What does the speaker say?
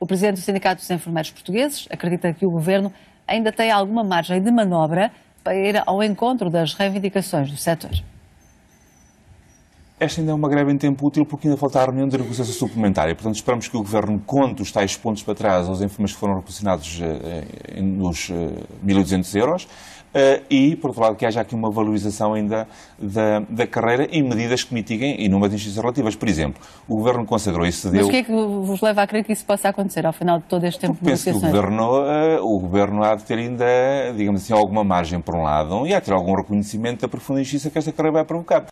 O presidente do Sindicato dos Enfermeiros Portugueses acredita que o governo ainda tem alguma margem de manobra para ir ao encontro das reivindicações do setor. Esta ainda é uma greve em tempo útil porque ainda falta a reunião de negociação suplementária. Portanto, esperamos que o Governo conte os tais pontos para trás aos enfermeiros que foram reposicionados eh, nos 1.200 eh, euros eh, e, por outro lado, que haja aqui uma valorização ainda da, da carreira e medidas que mitiguem e numa de instâncias relativas. Por exemplo, o Governo considerou e cedeu... Mas o que é que vos leva a crer que isso possa acontecer ao final de todo este tempo de negociações? Penso que o governo, o governo há de ter ainda, digamos assim, alguma margem por um lado e há de ter algum reconhecimento da profunda injustiça que esta carreira vai provocar.